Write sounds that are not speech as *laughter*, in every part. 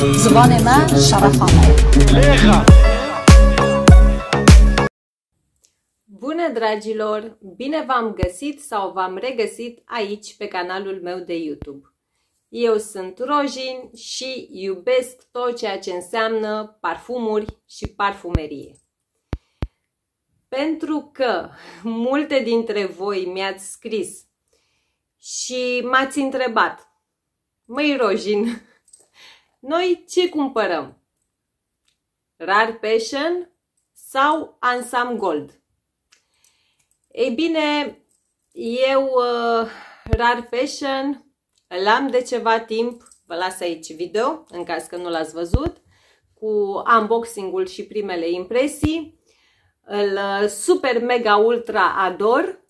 زبان ما شرف Bună dragilor! Bine v-am găsit sau v-am regăsit aici pe canalul meu de YouTube. Eu sunt Rojin și iubesc tot ceea ce înseamnă parfumuri și parfumerie. Pentru că multe dintre voi mi-ați scris și m-ați întrebat Măi Rojin, noi ce cumpărăm? Rare Passion sau Ansam Gold? Ei bine, eu uh, Rare Passion l-am de ceva timp, vă las aici video în caz că nu l-ați văzut, cu unboxing-ul și primele impresii. Îl uh, super mega ultra ador.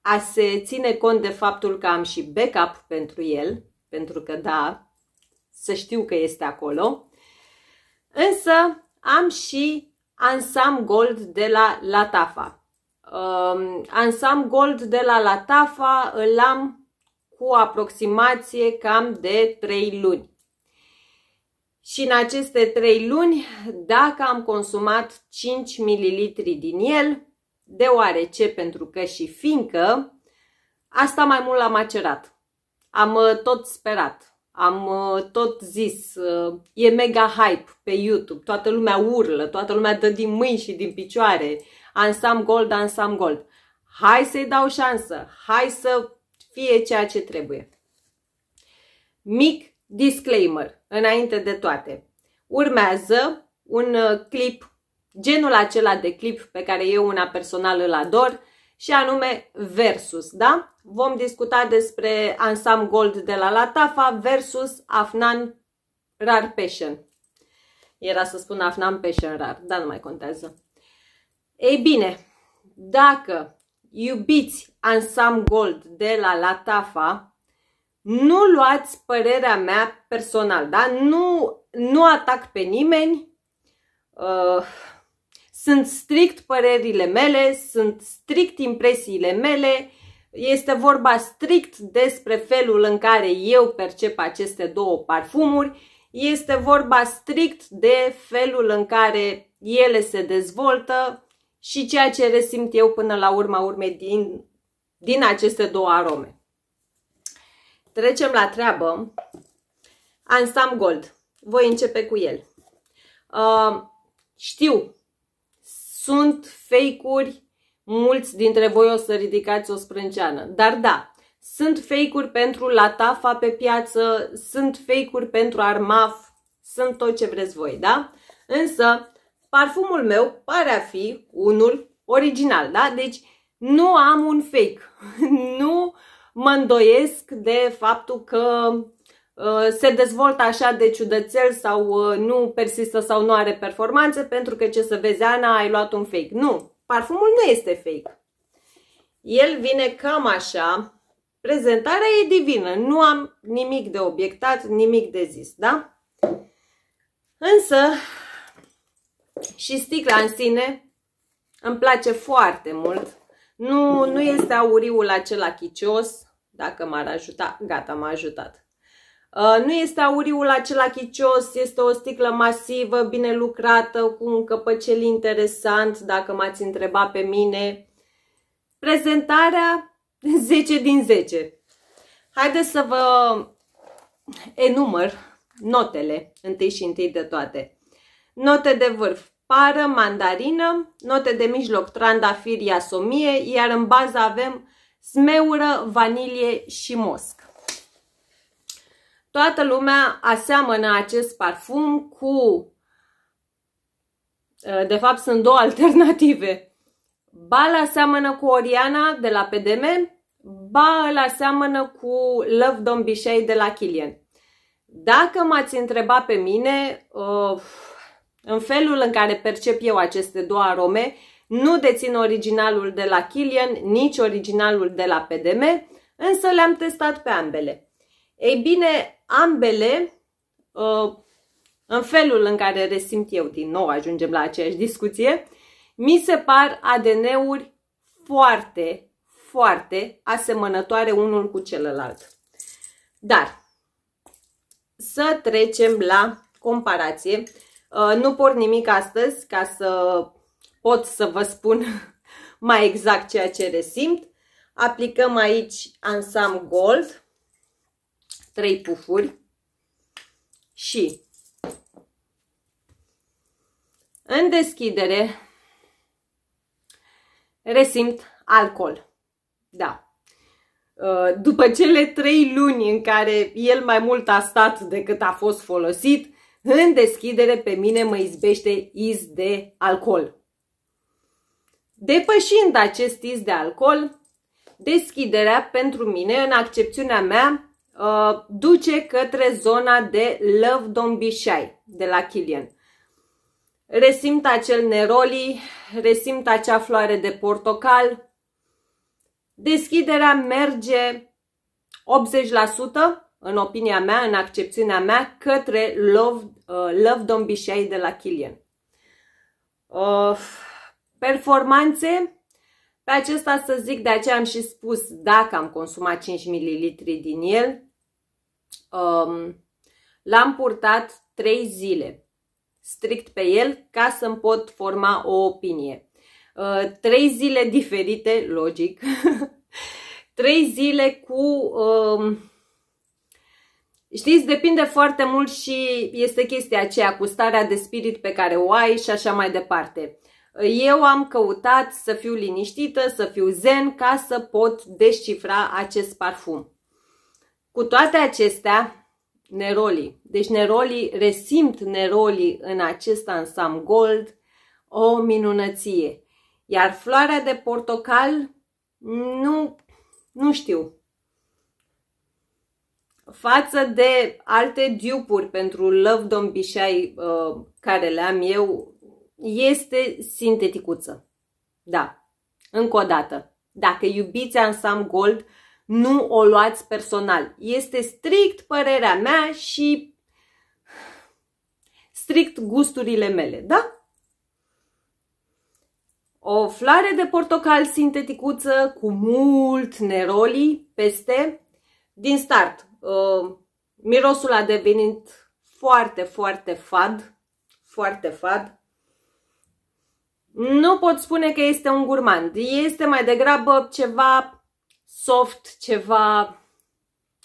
A se ține cont de faptul că am și backup pentru el, pentru că da, să știu că este acolo. Însă am și Ansam Gold de la Latafa. Um, Ansam Gold de la Latafa îl am cu aproximație cam de 3 luni. Și în aceste 3 luni, dacă am consumat 5 ml din el, deoarece, pentru că și fiindcă, asta mai mult l-am macerat. Am uh, tot sperat am uh, tot zis, uh, e mega hype pe YouTube, toată lumea urlă, toată lumea dă din mâini și din picioare, ansam gold, ansam gold. Hai să-i dau șansă, hai să fie ceea ce trebuie. Mic disclaimer, înainte de toate. Urmează un uh, clip, genul acela de clip pe care eu una personal îl ador, și anume versus, da? Vom discuta despre Ansam Gold de la Latafa versus Afnan Rar Passion. Era să spun Afnan Passion Rar, dar nu mai contează. Ei bine, dacă iubiți Ansam Gold de la Latafa, nu luați părerea mea personal, da? Nu, nu atac pe nimeni, uh, sunt strict părerile mele, sunt strict impresiile mele, este vorba strict despre felul în care eu percep aceste două parfumuri, este vorba strict de felul în care ele se dezvoltă și ceea ce resimt eu până la urma urmei din, din aceste două arome. Trecem la treabă. Ansam Gold. Voi începe cu el. Uh, știu, sunt fake-uri, mulți dintre voi o să ridicați o sprânceană. Dar da, sunt fake-uri pentru latafa pe piață, sunt fake-uri pentru armaf, sunt tot ce vreți voi, da? Însă, parfumul meu pare a fi unul original, da? Deci, nu am un fake. *laughs* nu mă îndoiesc de faptul că Uh, se dezvoltă așa de ciudățel sau uh, nu persistă sau nu are performanțe pentru că ce să vezi, Ana, ai luat un fake. Nu, parfumul nu este fake. El vine cam așa, prezentarea e divină, nu am nimic de obiectat, nimic de zis, da? Însă și sticla în sine îmi place foarte mult. Nu, nu este auriul acela chicios, dacă m-ar ajuta, gata, m-a ajutat. Uh, nu este auriul acela chicios, este o sticlă masivă, bine lucrată, cu un căpăcel interesant, dacă m-ați întrebat pe mine. Prezentarea 10 *laughs* din 10. Haideți să vă enumăr notele, întâi și întâi de toate. Note de vârf, pară, mandarină, note de mijloc, trandafir, iasomie, iar în bază avem smeură, vanilie și mosc. Toată lumea aseamănă acest parfum cu... Uh, de fapt, sunt două alternative. Ba la seamănă cu Oriana de la PDM, ba la seamănă cu Love Don't Be Shy de la Kilian. Dacă m-ați întrebat pe mine, uh, în felul în care percep eu aceste două arome, nu dețin originalul de la Kilian, nici originalul de la PDM, însă le-am testat pe ambele. Ei bine, ambele, uh, în felul în care resimt eu, din nou ajungem la aceeași discuție, mi se par ADN-uri foarte, foarte asemănătoare unul cu celălalt. Dar, să trecem la comparație. Uh, nu port nimic astăzi ca să pot să vă spun *laughs* mai exact ceea ce resimt. Aplicăm aici ansam gold 3 pufuri și în deschidere resimt alcool. Da. Uh, după cele trei luni în care el mai mult a stat decât a fost folosit, în deschidere pe mine mă izbește iz de alcool. Depășind acest iz de alcool, deschiderea pentru mine, în accepțiunea mea, Uh, duce către zona de Love Don't Be Shy de la Killian. Resimt acel neroli, resimt acea floare de portocal. Deschiderea merge 80% în opinia mea, în accepțiunea mea, către Love, uh, Love Shy de la Killian. Uh, performanțe, pe acesta să zic, de aceea am și spus dacă am consumat 5 ml din el, um, l-am purtat 3 zile strict pe el ca să-mi pot forma o opinie. Uh, 3 zile diferite, logic, 3 *laughs* zile cu... Um, Știți, depinde foarte mult și este chestia aceea cu starea de spirit pe care o ai și așa mai departe. Eu am căutat să fiu liniștită, să fiu zen ca să pot descifra acest parfum. Cu toate acestea, neroli. Deci neroli, resimt neroli în acest ansam gold o minunăție. Iar floarea de portocal, nu, nu știu. Față de alte dupuri pentru Love Don't Shy, uh, care le am eu, este sinteticuță. Da, încă o dată. Dacă iubiți ansam gold, nu o luați personal. Este strict părerea mea și strict gusturile mele, da? O floare de portocal sinteticuță cu mult neroli peste din start. Uh, mirosul a devenit foarte, foarte fad, foarte fad. Nu pot spune că este un gurmand, este mai degrabă ceva soft, ceva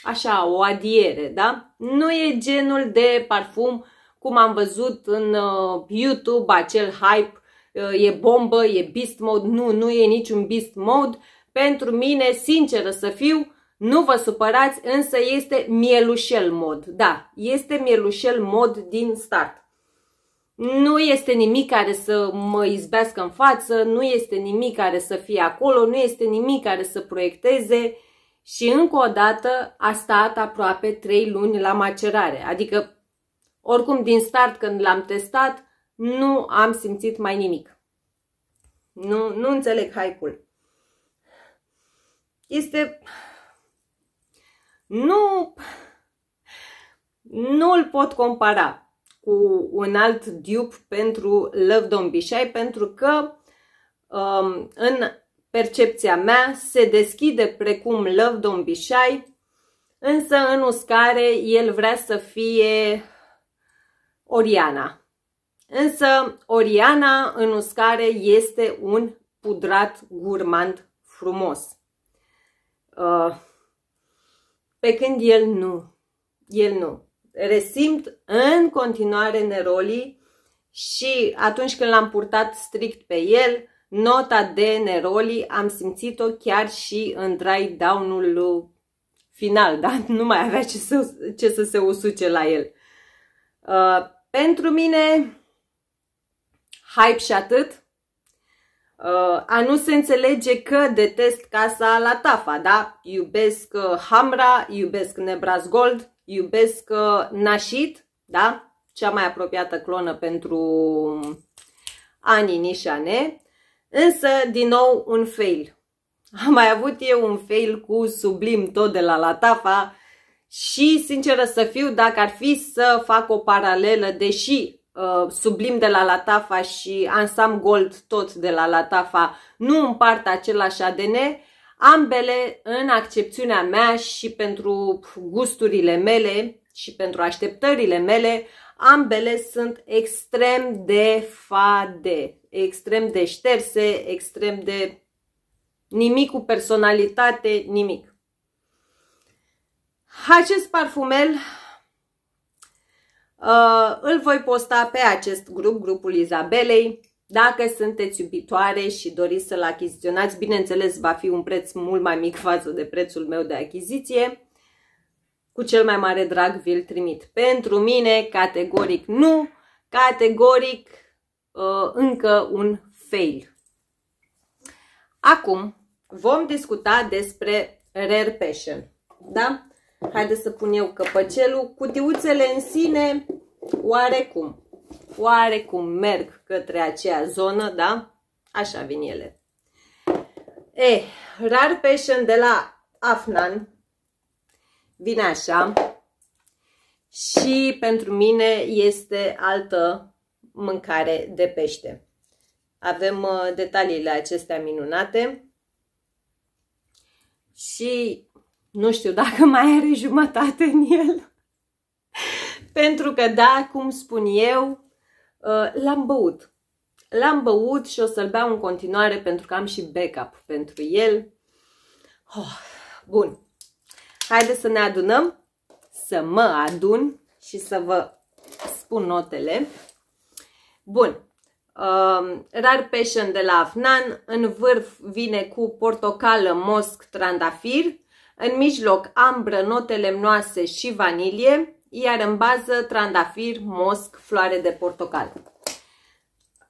așa, o adiere, da? Nu e genul de parfum cum am văzut în uh, YouTube, acel hype, uh, e bombă, e beast mode, nu, nu e niciun beast mode. Pentru mine, sinceră să fiu, nu vă supărați, însă este mielușel mod. Da, este mielușel mod din start. Nu este nimic care să mă izbească în față, nu este nimic care să fie acolo, nu este nimic care să proiecteze și încă o dată a stat aproape 3 luni la macerare. Adică, oricum din start când l-am testat, nu am simțit mai nimic. Nu, nu înțeleg haicul. Este... Nu... Nu îl pot compara cu un alt dupe pentru Love Don't Be shy, pentru că um, în percepția mea se deschide precum Love Don't Be Shy, însă în uscare el vrea să fie Oriana. Însă Oriana în uscare este un pudrat gurmand frumos. Uh, pe când el nu. El nu resimt în continuare nerolii și atunci când l-am purtat strict pe el, nota de neroli am simțit-o chiar și în dry down-ul final, dar *laughs* nu mai avea ce să, ce să se usuce la el. Uh, pentru mine, hype și atât. Uh, a nu se înțelege că detest casa la Tafa, da? Iubesc uh, Hamra, iubesc Nebras Gold, Iubesc uh, nașit, da? Cea mai apropiată clonă pentru Ani Nișane. Însă, din nou, un fail. Am mai avut eu un fail cu Sublim, tot de la Latafa. Și, sinceră să fiu, dacă ar fi să fac o paralelă, deși uh, Sublim de la Latafa și Ansam Gold tot de la Latafa nu împart același ADN, ambele în accepțiunea mea și pentru gusturile mele și pentru așteptările mele, ambele sunt extrem de fade, extrem de șterse, extrem de nimic cu personalitate, nimic. Acest parfumel uh, îl voi posta pe acest grup, grupul Izabelei, dacă sunteți iubitoare și doriți să-l achiziționați, bineînțeles va fi un preț mult mai mic față de prețul meu de achiziție. Cu cel mai mare drag vi-l trimit. Pentru mine, categoric nu, categoric uh, încă un fail. Acum vom discuta despre Rare Passion. Da? Haideți să pun eu căpăcelul. Cutiuțele în sine, oarecum oarecum merg către acea zonă, da? Așa vin ele. E, eh, Rar Passion de la Afnan vine așa și pentru mine este altă mâncare de pește. Avem uh, detaliile acestea minunate și nu știu dacă mai are jumătate în el. Pentru că, da, cum spun eu, uh, l-am băut. L-am băut și o să-l beau în continuare pentru că am și backup pentru el. Oh, bun. Haideți să ne adunăm, să mă adun și să vă spun notele. Bun. Um, Rar Passion de la Afnan, în vârf vine cu portocală, mosc, trandafir, în mijloc ambră, note lemnoase și vanilie, iar în bază trandafir, mosc, floare de portocal.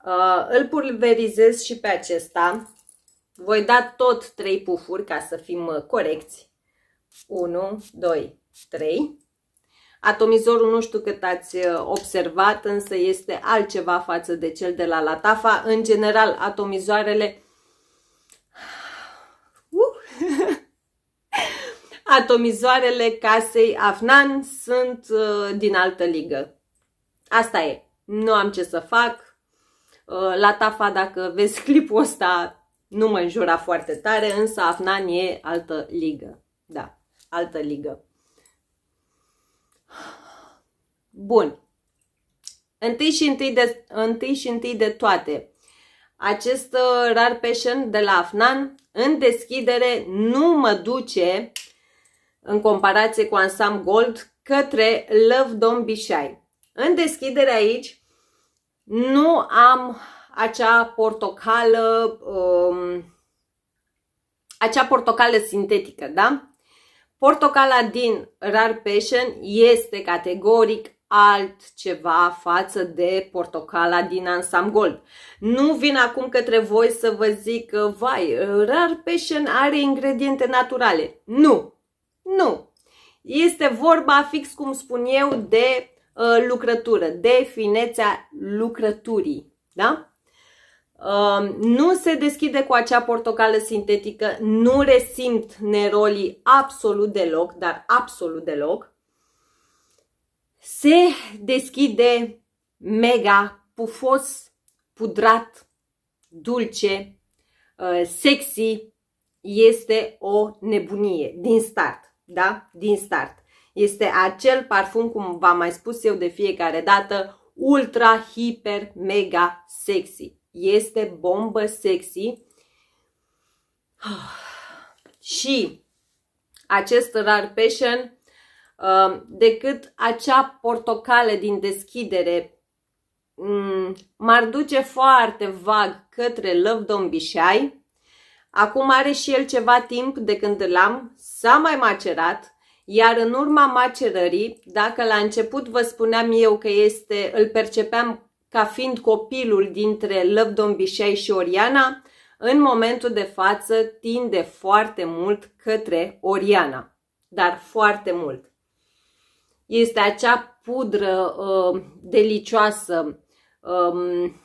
Uh, îl pulverizez și pe acesta. Voi da tot 3 pufuri ca să fim uh, corecți. 1, 2, 3. Atomizorul nu știu cât ați uh, observat, însă este altceva față de cel de la Latafa. În general, atomizoarele... *sighs* Uh! atomizoarele casei Afnan sunt uh, din altă ligă. Asta e. Nu am ce să fac. Uh, la Tafa, dacă vezi *laughs* clipul ăsta, nu mă înjura foarte tare, însă Afnan e altă ligă. Da, altă ligă. Bun. Întâi și întâi de, întâi și întâi de toate, acest uh, rar passion de la Afnan în deschidere nu mă duce în comparație cu Ansam Gold către Love Dom Bishai. În deschidere aici nu am acea portocală, um, acea portocală sintetică, da? Portocala din Rare Passion este categoric altceva față de portocala din Ansam Gold. Nu vin acum către voi să vă zic, vai, Rare Passion are ingrediente naturale. Nu! Nu. Este vorba fix, cum spun eu, de uh, lucrătură, de finețea lucrăturii. Da? Uh, nu se deschide cu acea portocală sintetică, nu resimt nerolii absolut deloc, dar absolut deloc. Se deschide mega pufos, pudrat, dulce, uh, sexy, este o nebunie din start da? Din start. Este acel parfum, cum v-am mai spus eu de fiecare dată, ultra, hiper, mega sexy. Este bombă sexy. *sighs* Și acest rar passion um, decât acea portocale din deschidere mm, m-ar duce foarte vag către Love Don't Be Shy, Acum are și el ceva timp de când îl am, s-a mai macerat, iar în urma macerării, dacă la început vă spuneam eu că este, îl percepeam ca fiind copilul dintre Bishai și Oriana, în momentul de față tinde foarte mult către Oriana, dar foarte mult. Este acea pudră uh, delicioasă, um,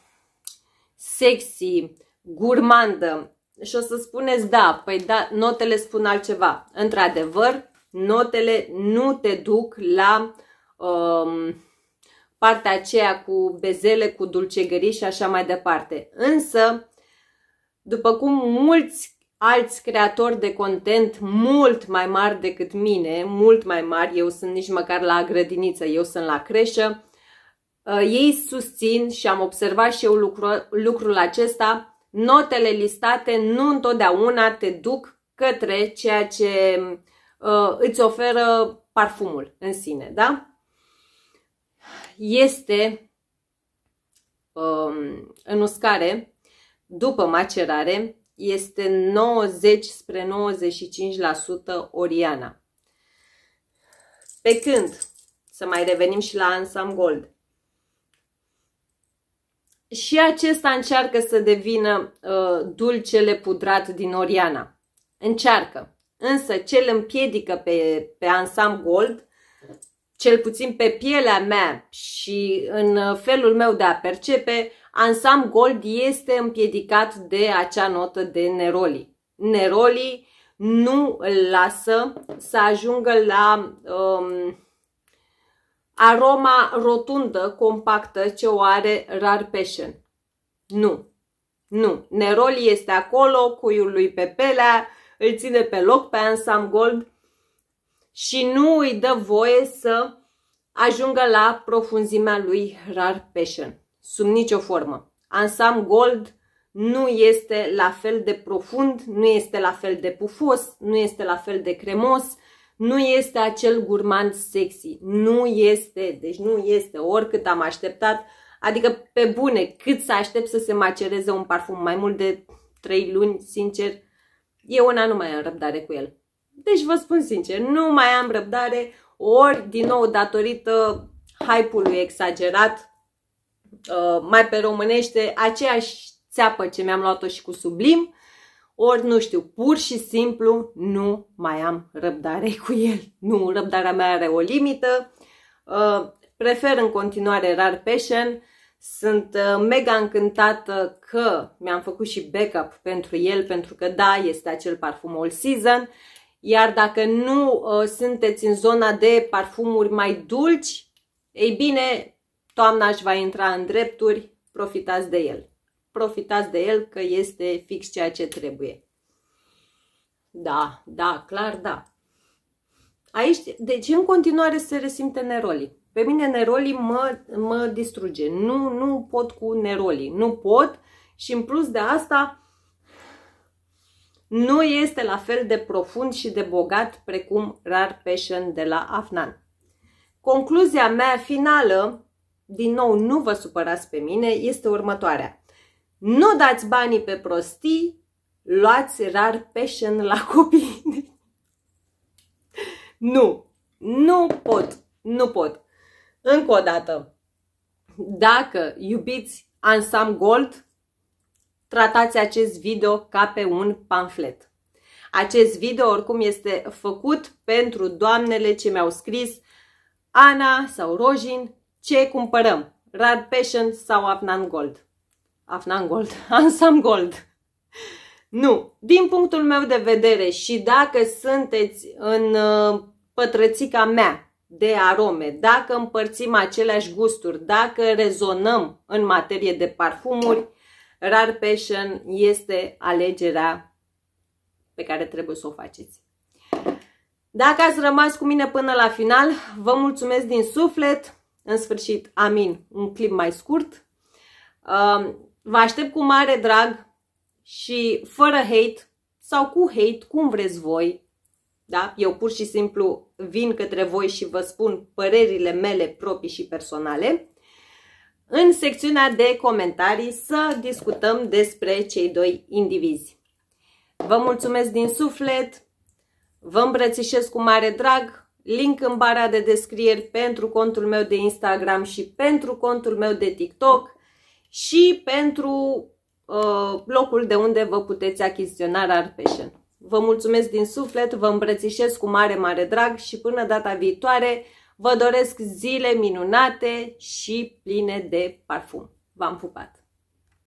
sexy, gurmandă, și o să spuneți da, păi da, notele spun altceva. Într-adevăr, notele nu te duc la um, partea aceea cu bezele, cu dulcegării și așa mai departe. Însă, după cum mulți alți creatori de content mult mai mari decât mine, mult mai mari, eu sunt nici măcar la grădiniță, eu sunt la creșă, uh, ei susțin și am observat și eu lucru, lucrul acesta, notele listate nu întotdeauna te duc către ceea ce uh, îți oferă parfumul în sine, da? Este um, în uscare, după macerare, este 90 spre 95% Oriana. Pe când, să mai revenim și la Ansam Gold, și acesta încearcă să devină uh, dulcele pudrat din Oriana. Încearcă. Însă ce îl împiedică pe, pe Ansam Gold, cel puțin pe pielea mea și în uh, felul meu de a percepe, Ansam Gold este împiedicat de acea notă de neroli. Neroli nu îl lasă să ajungă la... Uh, aroma rotundă, compactă, ce o are Rar Passion. Nu. Nu. Neroli este acolo, cuiul lui Pepelea, îl ține pe loc pe Ansam Gold și nu îi dă voie să ajungă la profunzimea lui Rar Passion. Sub nicio formă. Ansam Gold nu este la fel de profund, nu este la fel de pufos, nu este la fel de cremos, nu este acel gurmand sexy, nu este, deci nu este, oricât am așteptat, adică pe bune, cât să aștept să se macereze un parfum mai mult de 3 luni, sincer, eu una nu mai am răbdare cu el. Deci vă spun sincer, nu mai am răbdare, ori din nou datorită hype-ului exagerat, uh, mai pe românește, aceeași țeapă ce mi-am luat-o și cu sublim, ori nu știu, pur și simplu nu mai am răbdare cu el. Nu, răbdarea mea are o limită. Uh, prefer în continuare rar passion. Sunt uh, mega încântată că mi-am făcut și backup pentru el, pentru că da, este acel parfum all season. Iar dacă nu uh, sunteți în zona de parfumuri mai dulci, ei bine, toamna își va intra în drepturi, profitați de el profitați de el că este fix ceea ce trebuie. Da, da, clar da. Aici, deci în continuare se resimte nerolii. Pe mine nerolii mă, mă distruge. Nu, nu pot cu nerolii. Nu pot și în plus de asta nu este la fel de profund și de bogat precum Rar Passion de la Afnan. Concluzia mea finală, din nou nu vă supărați pe mine, este următoarea. Nu dați banii pe prostii, luați rar passion la copii. nu, nu pot, nu pot. Încă o dată, dacă iubiți Ansam Gold, tratați acest video ca pe un pamflet. Acest video oricum este făcut pentru doamnele ce mi-au scris Ana sau Rojin ce cumpărăm, Rad Passion sau Afnan Gold. Afnan Gold, *laughs* Ansam Gold. Nu, din punctul meu de vedere și dacă sunteți în uh, pătrățica mea de arome, dacă împărțim aceleași gusturi, dacă rezonăm în materie de parfumuri, Rar Passion este alegerea pe care trebuie să o faceți. Dacă ați rămas cu mine până la final, vă mulțumesc din suflet. În sfârșit, amin, un clip mai scurt. Uh, Vă aștept cu mare drag și fără hate sau cu hate, cum vreți voi. Da? Eu pur și simplu vin către voi și vă spun părerile mele proprii și personale. În secțiunea de comentarii să discutăm despre cei doi indivizi. Vă mulțumesc din suflet, vă îmbrățișez cu mare drag, link în bara de descrieri pentru contul meu de Instagram și pentru contul meu de TikTok și pentru uh, locul de unde vă puteți achiziționa Rar Fashion. Vă mulțumesc din suflet, vă îmbrățișez cu mare, mare drag și până data viitoare vă doresc zile minunate și pline de parfum. V-am pupat!